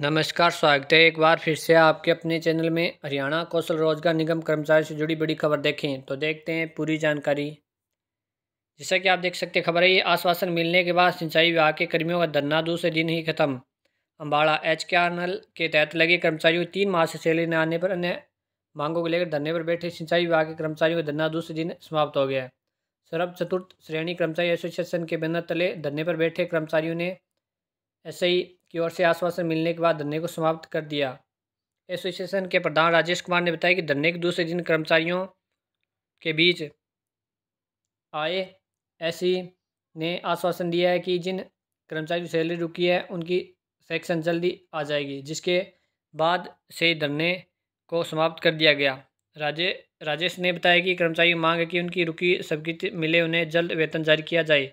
नमस्कार स्वागत है एक बार फिर से आपके अपने चैनल में हरियाणा कौशल रोजगार निगम कर्मचारी से जुड़ी बड़ी खबर देखें तो देखते हैं पूरी जानकारी जैसा कि आप देख सकते हैं खबर है ये आश्वासन मिलने के बाद सिंचाई विभाग के कर्मियों का धरना दूसरे दिन ही खत्म अम्बाड़ा H K R N L तहत लगे कर्मचारियों तीन माह से सैलरी न आने पर अन्य मांगों को लेकर धरने पर बैठे सिंचाई विभाग के कर्मचारियों का धरना दूसरे दिन समाप्त हो गया सर्व चतुर्थ श्रेणी कर्मचारी एसोसिएशन के बिना तले धरने पर बैठे कर्मचारियों ने ऐसे ही की ओर से आश्वासन मिलने के बाद धरने को समाप्त कर दिया एसोसिएशन के प्रधान राजेश कुमार ने बताया कि धरने के दूसरे दिन कर्मचारियों के बीच आए ऐसी ने आश्वासन दिया है कि जिन कर्मचारियों की सैलरी रुकी है उनकी सेक्शन जल्दी आ जाएगी जिसके बाद से धरने को समाप्त कर दिया गया राजे राजेश ने बताया कि कर्मचारी मांग है कि उनकी रुकी स्वीकृति मिले उन्हें जल्द वेतन जारी किया जाए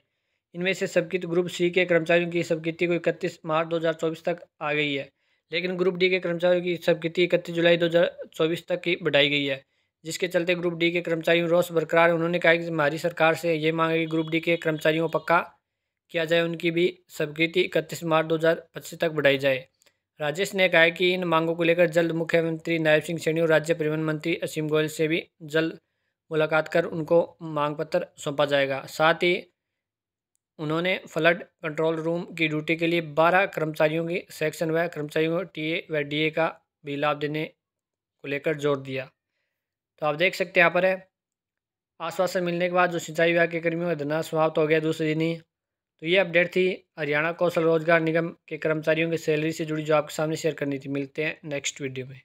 इनमें से सबकी तो ग्रुप सी के कर्मचारियों की स्वीकृति को इकतीस मार्च दो तक आ गई है लेकिन ग्रुप डी के कर्मचारियों की सबकृति इकतीस जुलाई दो तक की बढ़ाई गई है जिसके चलते ग्रुप डी के कर्मचारियों रोष बरकरार है उन्होंने कहा कि हमारी सरकार से ये मांग है कि ग्रुप डी के कर्मचारियों को पक्का किया जाए उनकी भी स्वीकृति इकतीस मार्च दो तक बढ़ाई जाए राजेश ने कहा कि इन मांगों को लेकर जल्द मुख्यमंत्री नायब सिंह सैनी और राज्य परिवहन मंत्री असीम गोयल से भी जल्द मुलाकात कर उनको मांग पत्र सौंपा जाएगा साथ ही उन्होंने फ्लड कंट्रोल रूम की ड्यूटी के लिए बारह कर्मचारियों की सेक्शन व कर्मचारियों टी ए व डी ए का भी लाभ देने को लेकर जोर दिया तो आप देख सकते हैं यहाँ पर है आश्वासन मिलने के बाद जो सिंचाई विभाग के कर्मियों का धरना समाप्त हो गया दूसरे दिन ही तो ये अपडेट थी हरियाणा कौशल रोजगार निगम के कर्मचारियों की सैलरी से जुड़ी जो आपके सामने शेयर करनी थी मिलते हैं नेक्स्ट वीडियो में